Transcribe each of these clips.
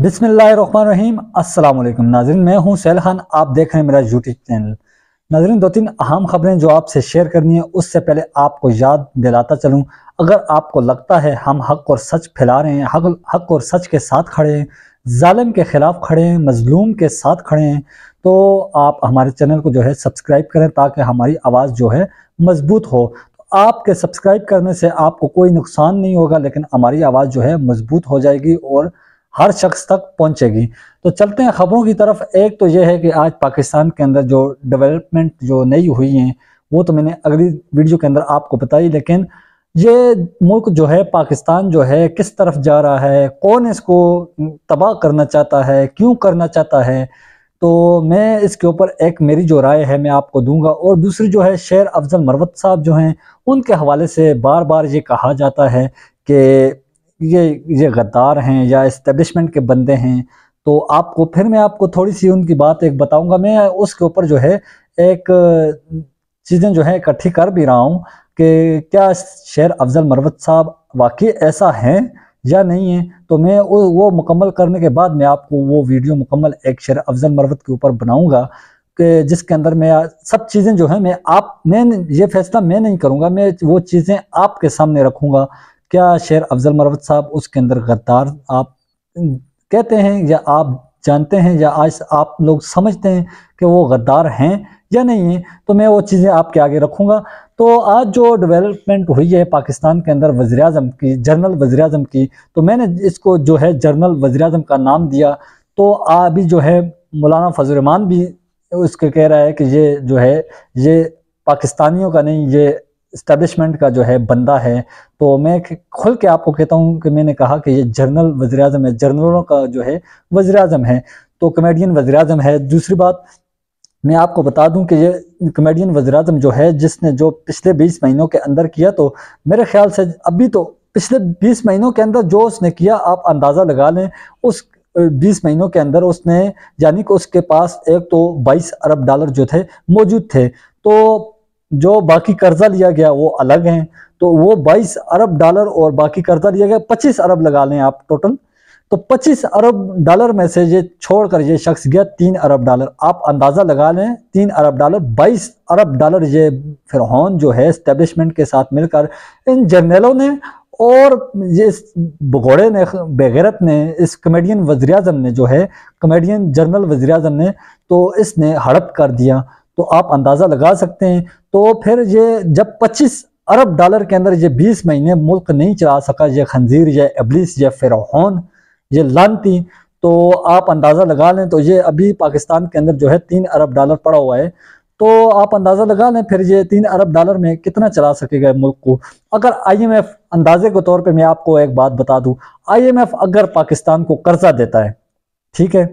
बिसमीम अल्लाम नाजरन मैं हूँ सैल खान आप देख रहे हैं मेरा यूट्यूब चैनल नाजरन दो तीन अहम खबरें जो आपसे शेयर करनी है उससे पहले आपको याद दिलाता चलूँ अगर आपको लगता है हम हक और सच फैला रहे हैं हक हक और सच के साथ खड़े हैं ालम के ख़िलाफ़ खड़े हैं मज़लूम के साथ खड़े हैं तो आप हमारे चैनल को जो है सब्सक्राइब करें ताकि हमारी आवाज़ जो है मज़बूत हो आपके सब्सक्राइब करने से आपको कोई नुकसान नहीं होगा लेकिन हमारी आवाज़ जो है मज़बूत हो जाएगी और हर शख्स तक पहुंचेगी तो चलते हैं खबरों की तरफ एक तो यह है कि आज पाकिस्तान के अंदर जो डेवलपमेंट जो नई हुई हैं वो तो मैंने अगली वीडियो के अंदर आपको बताई लेकिन ये मुल्क जो है पाकिस्तान जो है किस तरफ जा रहा है कौन इसको तबाह करना चाहता है क्यों करना चाहता है तो मैं इसके ऊपर एक मेरी जो राय है मैं आपको दूंगा और दूसरी जो है शेर अफजल मरवत साहब जो हैं उनके हवाले से बार बार ये कहा जाता है कि ये ये गद्दार हैं या इस्टेब्लिशमेंट के बंदे हैं तो आपको फिर मैं आपको थोड़ी सी उनकी बात एक बताऊंगा मैं उसके ऊपर जो है एक चीज़ें जो है इकट्ठी कर भी रहा हूँ कि क्या शेर अफजल मरवत साहब वाकई ऐसा है या नहीं है तो मैं वो, वो मुकम्मल करने के बाद मैं आपको वो वीडियो मुकम्मल एक शेर अफजल मरवत के ऊपर बनाऊँगा कि जिसके अंदर मैं सब चीज़ें जो है मैं आप मैं ये फैसला मैं नहीं करूँगा मैं वो चीज़ें आपके सामने रखूँगा क्या शेर अफजल मरवत साहब उसके अंदर गद्दार आप कहते हैं या आप जानते हैं या आज आप लोग समझते हैं कि वो गद्दार हैं या नहीं हैं तो मैं वो चीज़ें आपके आगे रखूँगा तो आज जो डेवलपमेंट हुई है पाकिस्तान के अंदर वज़ी अजम की जर्नल वज़ी अजम की तो मैंने इसको जो है जर्नल वज़ी अजम का नाम दिया तो अभी जो है मौलाना फजलरहमान भी उसके कह रहा है कि ये जो है ये पाकिस्तानियों का नहीं ये इस्टेब्लिशमेंट का जो है बंदा है तो मैं खुल के आपको कहता हूँ कि मैंने कहा कि ये जर्नल वजर अजम है जर्नलों का जो है वजर अजम है तो कमेडियन वजर है दूसरी बात मैं आपको बता दूं कि ये कमेडियन वजर अजम जो है जिसने जो पिछले बीस महीनों के अंदर किया तो मेरे ख्याल से अभी तो पिछले बीस महीनों के अंदर जो उसने किया आप अंदाज़ा लगा लें उस बीस महीनों के अंदर उसने यानी कि उसके पास एक तो बाईस अरब डॉलर जो थे मौजूद थे तो जो बाकी कर्जा लिया गया वो अलग हैं तो वो 22 अरब डॉलर और बाकी कर्जा लिया गया 25 अरब लगा लें आप टोटल तो 25 अरब डॉलर में से ये छोड़कर ये शख्स गया तीन अरब डॉलर आप अंदाज़ा लगा लें तीन अरब डॉलर 22 अरब डॉलर ये फिर जो है इस्टेब्लिशमेंट के साथ मिलकर इन जर्नलों ने और ये इस भगोड़े ने बेगैरत ने इस कमेडियन वजी ने जो है कमेडियन जनरल वजी ने तो इसने हड़प कर दिया तो आप अंदाज़ा लगा सकते हैं तो फिर ये जब 25 अरब डॉलर के अंदर ये 20 महीने मुल्क नहीं चला सका ये खंजीर ये अबलिस ये फ़िरौन ये लानती तो आप अंदाज़ा लगा लें तो ये अभी पाकिस्तान के अंदर जो है तीन अरब डॉलर पड़ा हुआ है तो आप अंदाज़ा लगा लें फिर ये तीन अरब डॉलर में कितना चला सकेगा मुल्क को अगर आईएमएफ अंदाजे के तौर पे मैं आपको एक बात बता दूं आईएमएफ अगर पाकिस्तान को कर्जा देता है ठीक है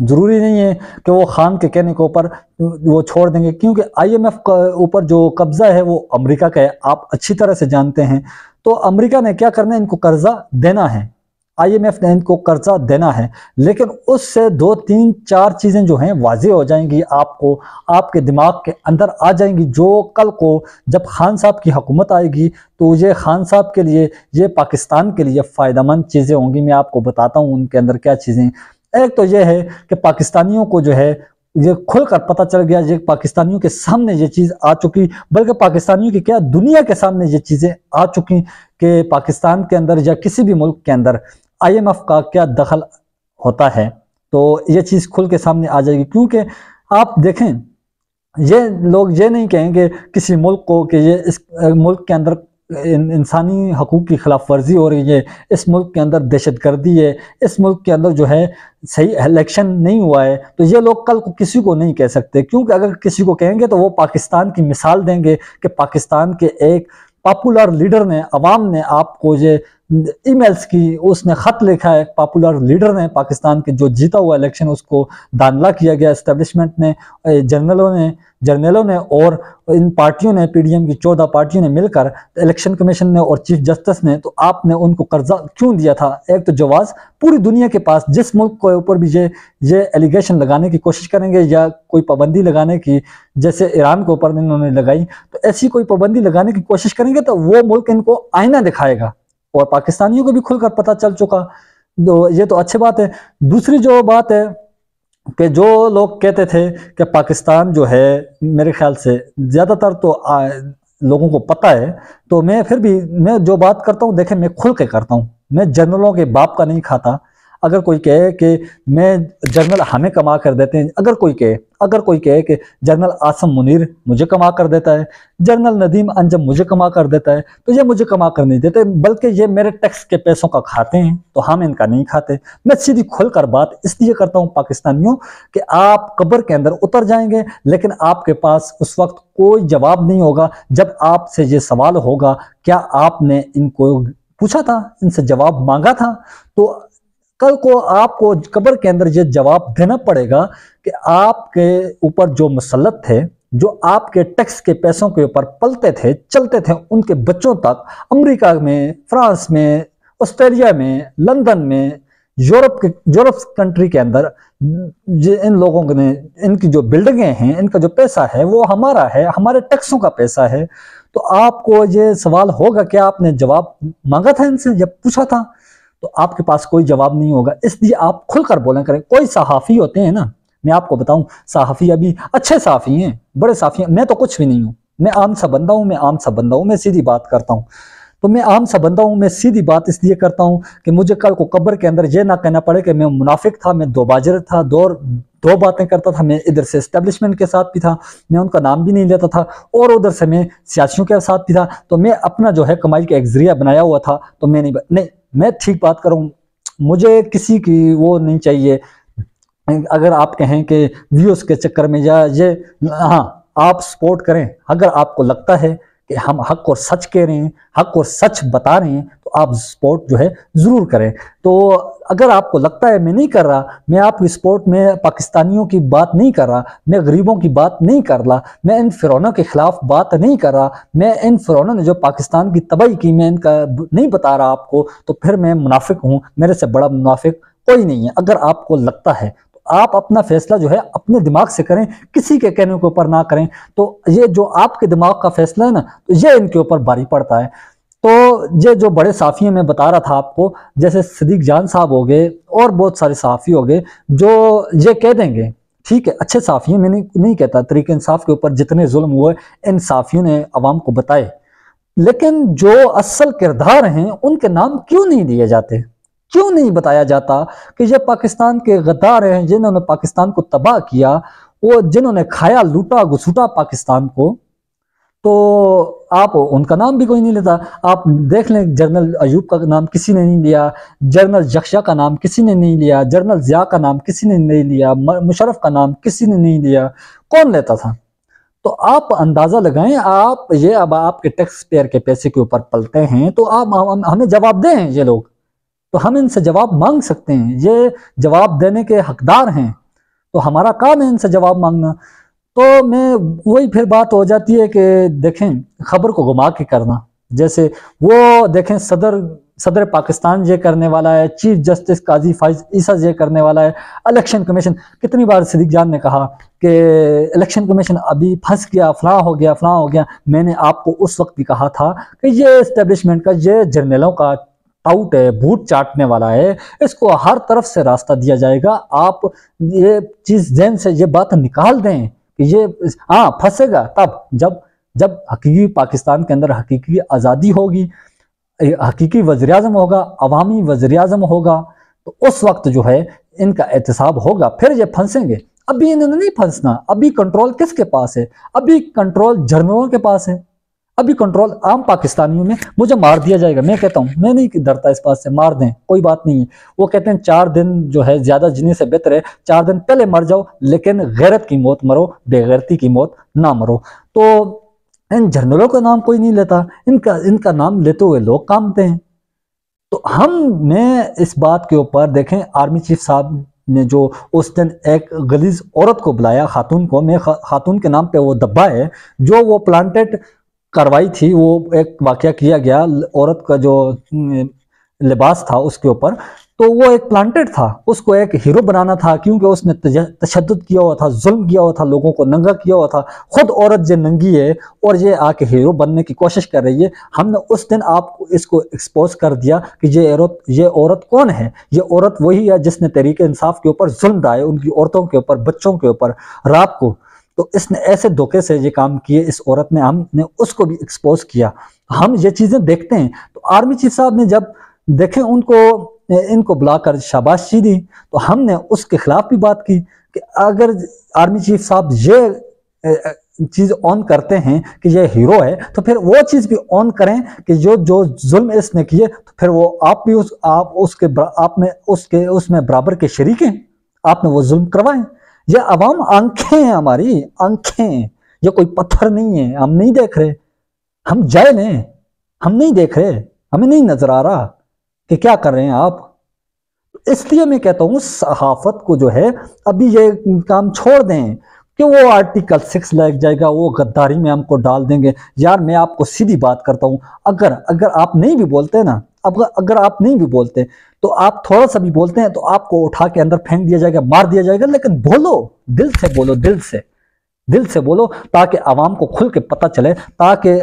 जरूरी नहीं है कि वो खान के कहने के ऊपर वो छोड़ देंगे क्योंकि आईएमएफ के ऊपर जो कब्जा है वो अमेरिका का है आप अच्छी तरह से जानते हैं तो अमेरिका ने क्या करना है इनको कर्जा देना है आईएमएफ ने इनको कर्जा देना है लेकिन उससे दो तीन चार चीज़ें जो हैं वाजे हो जाएंगी आपको आपके दिमाग के अंदर आ जाएंगी जो कल को जब खान साहब की हुकूमत आएगी तो ये खान साहब के लिए ये पाकिस्तान के लिए फ़ायदा मंद चीज़ें होंगी मैं आपको बताता हूँ उनके अंदर क्या चीज़ें एक तो यह है कि पाकिस्तानियों को जो है ये खुलकर पता चल गया ये पाकिस्तानियों के सामने ये चीज़ आ चुकी बल्कि पाकिस्तानियों की क्या दुनिया के सामने ये चीज़ें आ चुकी कि पाकिस्तान के अंदर या किसी भी मुल्क के अंदर आईएमएफ का क्या दखल होता है तो ये चीज़ खुल के सामने आ जाएगी क्योंकि आप देखें ये लोग ये नहीं कहेंगे किसी मुल्क को कि ये इस मुल्क के अंदर इंसानी हकूक़ की खिलाफ वर्जी हो रही है इस मुल्क के अंदर दहशत गर्दी है इस मुल्क के अंदर जो है सही इलेक्शन नहीं हुआ है तो ये लोग कल को किसी को नहीं कह सकते क्योंकि अगर किसी को कहेंगे तो वो पाकिस्तान की मिसाल देंगे कि पाकिस्तान के एक पॉपुलर लीडर ने अवाम ने आपको ये ईमेल्स की उसने खत लिखा है पॉपुलर लीडर ने पाकिस्तान के जो जीता हुआ इलेक्शन उसको दानला किया गया एस्टेब्लिशमेंट ने जनरलों ने जर्नलों ने और इन पार्टियों ने पीडीएम की चौदह पार्टियों ने मिलकर इलेक्शन कमीशन ने और चीफ जस्टिस ने तो आपने उनको कर्जा क्यों दिया था एक तो जवाब पूरी दुनिया के पास जिस मुल्क के ऊपर भी ये ये एलिगेशन लगाने की कोशिश करेंगे या कोई पाबंदी लगाने की जैसे ईरान के ऊपर इन्होंने लगाई तो ऐसी कोई पाबंदी लगाने की कोशिश करेंगे तो वो मुल्क इनको आईना दिखाएगा और पाकिस्तानियों को भी खुलकर पता चल चुका तो ये तो अच्छी बात है दूसरी जो बात है कि जो लोग कहते थे कि पाकिस्तान जो है मेरे ख्याल से ज़्यादातर तो आ, लोगों को पता है तो मैं फिर भी मैं जो बात करता हूँ देखें मैं खुल के करता हूँ मैं जनरलों के बाप का नहीं खाता अगर कोई कहे कि मैं जनरल हमें कमा कर देते हैं अगर कोई कहे अगर कोई कहे कि जनरल आसम मुनीर मुझे कमा कर देता है जनरल नदीम अंजम मुझे कमा कर देता है तो ये मुझे कमा कर नहीं देते बल्कि ये मेरे टैक्स के पैसों का खाते हैं तो हम इनका नहीं खाते मैं सीधी खुल कर बात इसलिए करता हूँ पाकिस्तानियों कि आप कब्र के अंदर उतर जाएंगे लेकिन आपके पास उस वक्त कोई जवाब नहीं होगा जब आपसे ये सवाल होगा क्या आपने इनको पूछा था इनसे जवाब मांगा था तो कल को आपको कब्र के अंदर ये जवाब देना पड़ेगा कि आपके ऊपर जो मुसलत थे जो आपके टैक्स के पैसों के ऊपर पलते थे चलते थे उनके बच्चों तक अमेरिका में फ्रांस में ऑस्ट्रेलिया में लंदन में यूरोप के यूरोप कंट्री के अंदर इन लोगों ने इनकी जो बिल्डिंगें हैं इनका जो पैसा है वो हमारा है हमारे टैक्सों का पैसा है तो आपको ये सवाल होगा कि आपने जवाब मांगा था इनसे जब पूछा था तो आपके पास कोई जवाब नहीं होगा इसलिए आप खुलकर बोला करें कोई सहाफ़ी होते हैं ना मैं आपको बताऊं सहाफ़ी अभी अच्छे सहाफ़ी हैं बड़े सहाफ़ी हैं मैं तो कुछ भी नहीं हूं मैं आम सा बंदा हूं मैं आम सा बंदा हूं मैं सीधी बात करता हूँ तो मैं आम सा बंदा हूँ मैं सीधी बात इसलिए करता हूँ कि मुझे कल को कब्र के अंदर यह ना कहना पड़े कि मैं मुनाफिक था मैं दो बाजर था दो दो बातें करता था मैं इधर से इस्टेब्लिशमेंट के साथ भी था मैं उनका नाम भी नहीं लेता था और उधर से मैं सियासियों के साथ भी था तो मैं अपना जो है कमाई का एक जरिया बनाया हुआ था तो मैं नहीं नहीं मैं ठीक बात करूँ मुझे किसी की वो नहीं चाहिए अगर आप कहें कि व्यूज़ के चक्कर में या ये हाँ आप सपोर्ट करें अगर आपको लगता है कि हम हक और सच कह रहे हैं हक और सच बता रहे हैं तो आप सपोर्ट जो है ज़रूर करें तो अगर आपको लगता है मैं नहीं कर रहा मैं आपकी सपोर्ट में पाकिस्तानियों की बात नहीं कर रहा मैं गरीबों की बात नहीं कर रहा मैं इन फिरौनों के ख़िलाफ़ बात नहीं कर रहा मैं इन फिरौनों ने जो पाकिस्तान की तबाही की मैं इनका नहीं बता रहा आपको तो फिर मैं मुनाफिक हूँ मेरे से बड़ा मुनाफिक कोई नहीं है अगर आपको लगता है आप अपना फैसला जो है अपने दिमाग से करें किसी के कहने के ऊपर ना करें तो ये जो आपके दिमाग का फैसला है ना तो ये इनके ऊपर भारी पड़ता है तो ये जो बड़े साफियों में बता रहा था आपको जैसे सदीक जान साहब हो गए और बहुत सारे साफ़ी हो गए जो ये कह देंगे ठीक है अच्छे साफ़ियों में नहीं, नहीं कहता तरीके इंसाफ के ऊपर जितने जुल्म हुए इन साफ़ियों ने आवाम को बताए लेकिन जो असल किरदार हैं उनके नाम क्यों नहीं दिए जाते क्यों नहीं बताया जाता कि ये पाकिस्तान के गद्दार हैं जिन्होंने पाकिस्तान को तबाह किया वो जिन्होंने खाया लूटा घुसूटा पाकिस्तान को तो आप उनका नाम भी कोई नहीं लेता आप देख लें जनरल अयूब का नाम किसी ने नहीं लिया जनरल जक्शा का नाम किसी ने नहीं लिया जनरल ज़िया का नाम किसी ने नहीं लिया मुशरफ का नाम किसी ने नहीं लिया कौन लेता था तो आप अंदाज़ा लगाएं आप ये अब आपके टैक्स पेयर के पैसे के ऊपर पलते हैं तो आप हमें जवाब दें ये लोग तो हम इनसे जवाब मांग सकते हैं ये जवाब देने के हकदार हैं तो हमारा काम है इनसे जवाब मांगना तो मैं वही फिर बात हो जाती है कि देखें खबर को घुमा के करना जैसे वो देखें सदर सदर पाकिस्तान ये करने वाला है चीफ जस्टिस काजी फाइज ईसा ये करने वाला है इलेक्शन कमीशन कितनी बार सिद्दीक जान ने कहा कि इलेक्शन कमीशन अभी फंस गया फलां हो गया फलां हो गया मैंने आपको उस वक्त भी कहा था कि ये इस्टेब्लिशमेंट का ये जर्नलों का आउट है भूत चाटने वाला है इसको हर तरफ से रास्ता दिया जाएगा आप ये चीज जैन से ये बात निकाल दें कि ये हाँ फंसेगा तब जब जब हकीकी पाकिस्तान के अंदर हकीकी आज़ादी होगी हकीकी वजर अजम होगा अवामी वजर अजम होगा तो उस वक्त जो है इनका एहतसाब होगा फिर ये फंसेंगे अभी इन्होंने नहीं फंसना अभी कंट्रोल किसके पास है अभी कंट्रोल जर्नलों के पास है अभी कंट्रोल आम पाकिस्तानियों में मुझे मार दिया जाएगा मैं कहता हूँ मैं नहीं डरता इस बात से मार दें कोई बात नहीं है वो कहते हैं चार दिन जो है ज़्यादा जीने से बेहतर है चार दिन पहले मर जाओ लेकिन गैरत की मौत मरो बेगैरती की मौत ना मरो तो इन जनरलों का नाम कोई नहीं लेता इनका इनका नाम लेते हुए लोग कामते हैं तो हम मैं इस बात के ऊपर देखें आर्मी चीफ साहब ने जो उस दिन एक गलीज औरत को बुलाया खातून को मैं खा, खातून के नाम पे वो दब्बा है जो वो प्लांटेड कार्रवाई थी वो एक वाक्य किया गया औरत का जो लिबास था उसके ऊपर तो वो एक प्लांटेड था उसको एक हीरो बनाना था क्योंकि उसने तशद किया हुआ था जुल्म किया हुआ था लोगों को नंगा किया हुआ था खुद औरत जो नंगी है और ये आके हीरो बनने की कोशिश कर रही है हमने उस दिन आपको इसको एक्सपोज कर दिया कि ये औरत ये औरत कौन है ये औरत वही है जिसने तरीके इंसाफ के ऊपर जुल्म डाए उनकी औरतों के ऊपर बच्चों के ऊपर रात को तो इसने ऐसे धोखे से ये काम किए इस औरत ने हमने उसको भी एक्सपोज किया हम ये चीज़ें देखते हैं तो आर्मी चीफ साहब ने जब देखे उनको इनको बुलाकर शाबाशी दी तो हमने उसके खिलाफ भी बात की कि अगर आर्मी चीफ साहब ये चीज़ ऑन करते हैं कि ये हीरो है तो फिर वो चीज़ भी ऑन करें कि जो जो जुल्म इसने किए तो फिर वो आप भी उस आप उसके आप में उसके उसमें बराबर के शरीक हैं आपने वो जुल्म करवाएं ये अवाम आंखें हैं हमारी आंखें ये कोई पत्थर नहीं है हम नहीं देख रहे हम जय लें हम नहीं देख रहे हमें नहीं नजर आ रहा कि क्या कर रहे हैं आप इसलिए मैं कहता हूं सहाफत को जो है अभी ये काम छोड़ दें कि वो आर्टिकल सिक्स लग जाएगा वो गद्दारी में हमको डाल देंगे यार मैं आपको सीधी बात करता हूँ अगर अगर आप नहीं भी बोलते ना अब अगर आप नहीं भी बोलते तो आप थोड़ा सा भी बोलते हैं तो आपको उठा के अंदर फेंक दिया जाएगा मार दिया जाएगा लेकिन बोलो दिल से बोलो दिल से दिल से बोलो ताकि आवाम को खुल के पता चले ताकि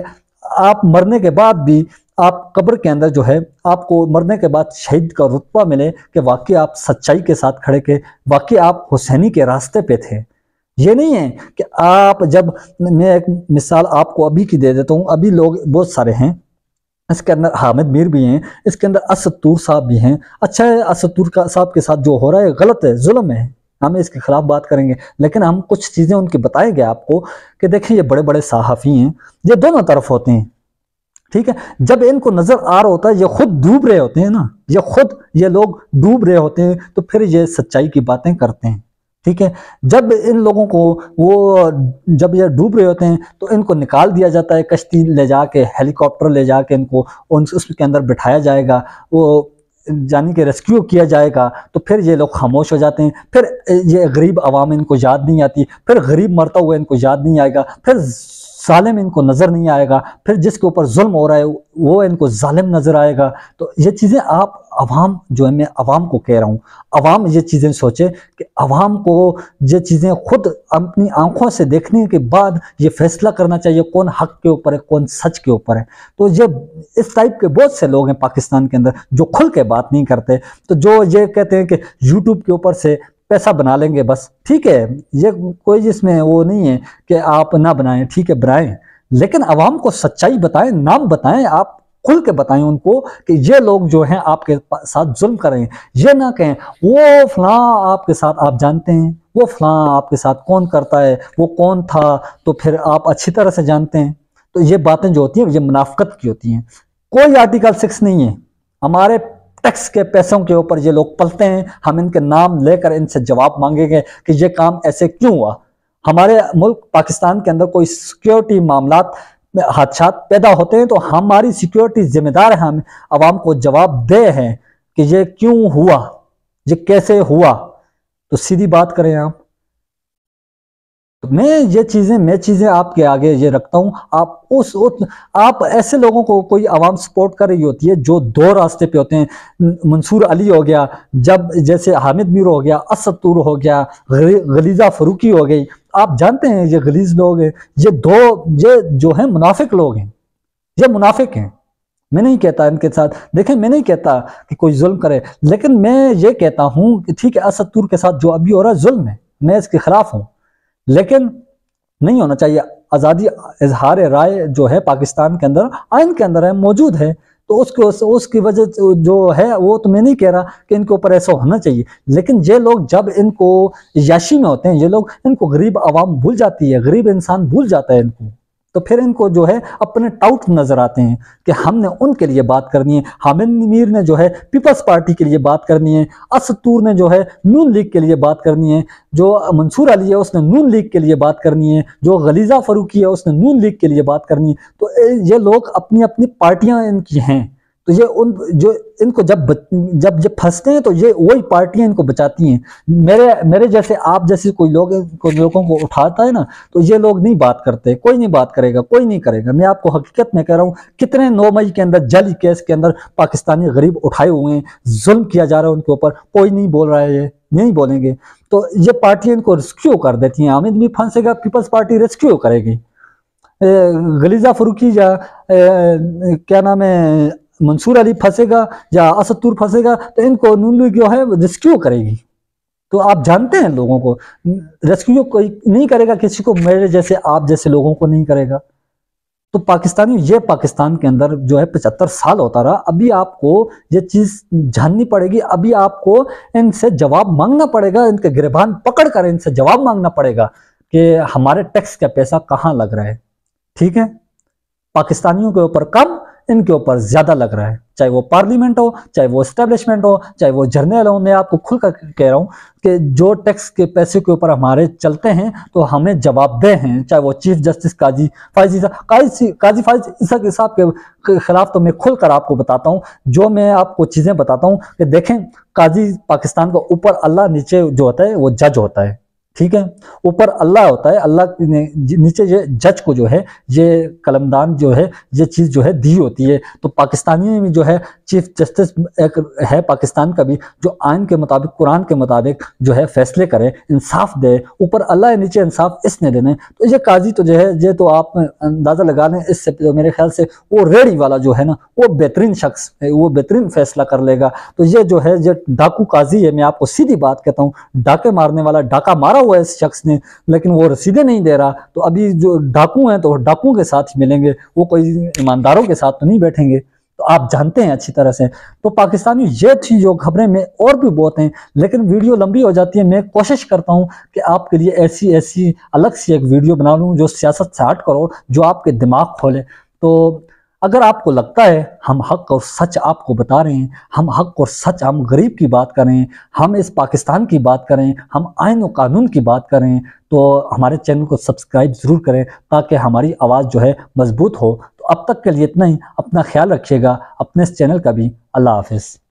आप मरने के बाद भी आप कब्र के अंदर जो है आपको मरने के बाद शहीद का रुतबा मिले कि वाकई आप सच्चाई के साथ खड़े के वाकई आप हुसैनी के रास्ते पे थे ये नहीं है कि आप जब मैं एक मिसाल आपको अभी की दे देता हूँ अभी लोग बहुत सारे हैं इसके अंदर हामिद मीर भी हैं इसके अंदर असतूर साहब भी हैं अच्छा है असतूर का साहब के साथ जो हो रहा है गलत है जुल्म है हम इसके खिलाफ बात करेंगे लेकिन हम कुछ चीज़ें उनके बताएंगे आपको कि देखें ये बड़े बड़े सहाफ़ी हैं ये दोनों तरफ होते हैं ठीक है जब इनको नज़र आ रहा होता है ये खुद डूब रहे होते हैं ना ये खुद ये लोग डूब रहे होते हैं तो फिर ये सच्चाई की बातें करते हैं ठीक है जब इन लोगों को वो जब ये डूब रहे होते हैं तो इनको निकाल दिया जाता है कश्ती ले जाके हेलीकॉप्टर ले जाके इनको उन उसके अंदर बिठाया जाएगा वो यानी कि रेस्क्यू किया जाएगा तो फिर ये लोग खामोश हो जाते हैं फिर ये गरीब आवाम इनको याद नहीं आती फिर गरीब मरता हुआ इनको याद नहीं आएगा फिर सालिम इनको नज़र नहीं आएगा फिर जिसके ऊपर जुल्म हो रहा है वो इनको ालिम नज़र आएगा तो ये चीज़ें आप अवाम जो है मैं अवाम को कह रहा हूँ अवाम ये चीज़ें सोचे कि अवाम को ये चीज़ें खुद अपनी आंखों से देखने के बाद ये फैसला करना चाहिए कौन हक के ऊपर है कौन सच के ऊपर है तो ये इस टाइप के बहुत से लोग हैं पाकिस्तान के अंदर जो खुल के बात नहीं करते तो जो ये कहते हैं कि यूट्यूब के ऊपर से पैसा बना लेंगे बस ठीक है ये कोई जिसमें वो नहीं है कि आप ना बनाएं ठीक है बनाएं लेकिन आवाम को सच्चाई बताएं नाम बताएं आप खुल के बताएं उनको कि ये लोग जो हैं आपके साथ जुल्म कर रहे हैं ये ना कहें वो फलां आपके साथ आप जानते हैं वो फलां आपके साथ कौन करता है वो कौन था तो फिर आप अच्छी तरह से जानते हैं तो ये बातें जो होती हैं ये मुनाफ्त की होती हैं कोई आर्टिकल सिक्स नहीं है हमारे टैक्स के पैसों के ऊपर ये लोग पलते हैं हम इनके नाम लेकर इनसे जवाब मांगेंगे कि ये काम ऐसे क्यों हुआ हमारे मुल्क पाकिस्तान के अंदर कोई सिक्योरिटी मामला हादसा पैदा होते हैं तो हमारी सिक्योरिटी जिम्मेदार है हम आवाम को जवाब दे हैं कि ये क्यों हुआ ये कैसे हुआ तो सीधी बात करें आप तो मैं ये चीज़ें मैं चीज़ें आपके आगे ये रखता हूँ आप उस, उस आप ऐसे लोगों को कोई आवाम सपोर्ट कर रही होती है जो दो रास्ते पे होते हैं मंसूर अली हो गया जब जैसे हामिद मीर हो गया असतूर हो गया गलीजा फरूकी हो गई आप जानते हैं ये गलीज लोग हैं ये दो ये जो है मुनाफिक लोग हैं ये मुनाफिक हैं मैं नहीं कहता इनके साथ देखें मैं नहीं कहता कि कोई जुल्म करे लेकिन मैं ये कहता हूँ कि ठीक है असतूर के साथ जो अभी हो रहा है जुल्म है मैं इसके खिलाफ हूँ लेकिन नहीं होना चाहिए आज़ादी इजहार राय जो है पाकिस्तान के अंदर आयन के अंदर है मौजूद है तो उसके उस, उसकी वजह जो है वो तो मैं नहीं कह रहा कि इनके ऊपर ऐसा होना चाहिए लेकिन ये लोग जब इनको याशी में होते हैं ये लोग इनको गरीब आवाम भूल जाती है गरीब इंसान भूल जाता है इनको तो फिर इनको जो है अपने टाउट नजर आते हैं कि हमने उनके लिए बात करनी है हामिद मीर ने जो है पीपल्स पार्टी के लिए बात करनी है असतूर ने जो है नून लीग के लिए बात करनी है जो मंसूर अली है उसने नून लीग के लिए बात करनी है जो गलीजा फरूकी है उसने नून लीग के लिए बात करनी है तो ये लोग अपनी अपनी पार्टियाँ इनकी हैं तो ये उन जो इनको जब जब जब फंसते हैं तो ये वही पार्टियां इनको बचाती हैं मेरे मेरे जैसे आप जैसे कोई लोग कोई लोगों को उठाता है ना तो ये लोग नहीं बात करते कोई नहीं बात करेगा कोई नहीं करेगा मैं आपको हकीकत में कह रहा हूँ कितने नौ मई के अंदर जल केस के अंदर पाकिस्तानी गरीब उठाए हुए हैं जुल्म किया जा रहा है उनके ऊपर कोई नहीं बोल रहा है ये नहीं बोलेंगे तो ये पार्टियां इनको रेस्क्यू कर देती हैं आमिद भी फंसेगा पीपल्स पार्टी रेस्क्यू करेगी गलीजा फरूकी या क्या नाम है मंसूर अली फंसेगा या असदूर फंसेगा तो इनको नून जो है रेस्क्यू करेगी तो आप जानते हैं लोगों को रेस्क्यू कोई नहीं करेगा किसी को मेरे जैसे आप जैसे लोगों को नहीं करेगा तो पाकिस्तानी ये पाकिस्तान के अंदर जो है पचहत्तर साल होता रहा अभी आपको ये चीज़ जाननी पड़ेगी अभी आपको इनसे जवाब मांगना पड़ेगा इनके गिरबान पकड़ कर इनसे जवाब मांगना पड़ेगा कि हमारे टैक्स का पैसा कहाँ लग रहा है ठीक है पाकिस्तानियों के ऊपर कम इनके ऊपर ज्यादा लग रहा है चाहे वो पार्लियामेंट हो चाहे वो स्टेब्लिशमेंट हो चाहे वो जर्नल हो मैं आपको खुल कर कह रहा हूँ कि जो टैक्स के पैसे के ऊपर हमारे चलते हैं तो हमें जवाबदेह हैं चाहे वो चीफ जस्टिस काजी फाइज काजी काजी फाइज ईसा के साहब के खिलाफ तो मैं खुलकर आपको बताता हूँ जो मैं आपको चीज़ें बताता हूँ कि देखें काजी पाकिस्तान का ऊपर अल्लाह नीचे जो होता है वो जज होता है ठीक है ऊपर अल्लाह होता है अल्लाह ने नीचे ये जज को जो है ये कलमदान जो है ये चीज़ जो है दी होती है तो पाकिस्तानी में जो है चीफ जस्टिस एक है पाकिस्तान का भी जो आयन के मुताबिक कुरान के मुताबिक जो है फैसले करे इंसाफ दे ऊपर अल्लाह है नीचे इंसाफ इसने देने तो ये काजी तो जो है ये तो आप अंदाज़ा लगा लें इससे तो मेरे ख्याल से वो रेड़ी वाला जो है ना वो बेहतरीन शख्स है वो बेहतरीन फैसला कर लेगा तो ये जो है ये डाकू काजी है मैं आपको सीधी बात कहता हूँ डाके मारने वाला डाका मारा हुआ है इस शख्स ने लेकिन वो रसीदें नहीं दे रहा तो अभी जो डाकू हैं तो वो डाकुओं के साथ ही मिलेंगे वो कोई ईमानदारों के साथ तो नहीं बैठेंगे तो आप जानते हैं अच्छी तरह से तो पाकिस्तानी ये थी जो खबरें में और भी बहुत हैं लेकिन वीडियो लंबी हो जाती है मैं कोशिश करता हूँ कि आपके लिए ऐसी ऐसी अलग सी एक वीडियो बना लूँ जो सियासत से हट करो जो आपके दिमाग खोले तो अगर आपको लगता है हम हक और सच आपको बता रहे हैं हम हक और सच हम गरीब की बात करें हम इस पाकिस्तान की बात करें हम आयन और कानून की बात करें तो हमारे चैनल को सब्सक्राइब ज़रूर करें ताकि हमारी आवाज़ जो है मज़बूत हो तो अब तक के लिए इतना ही अपना ख्याल रखिएगा अपने इस चैनल का भी अल्लाह हाफिज़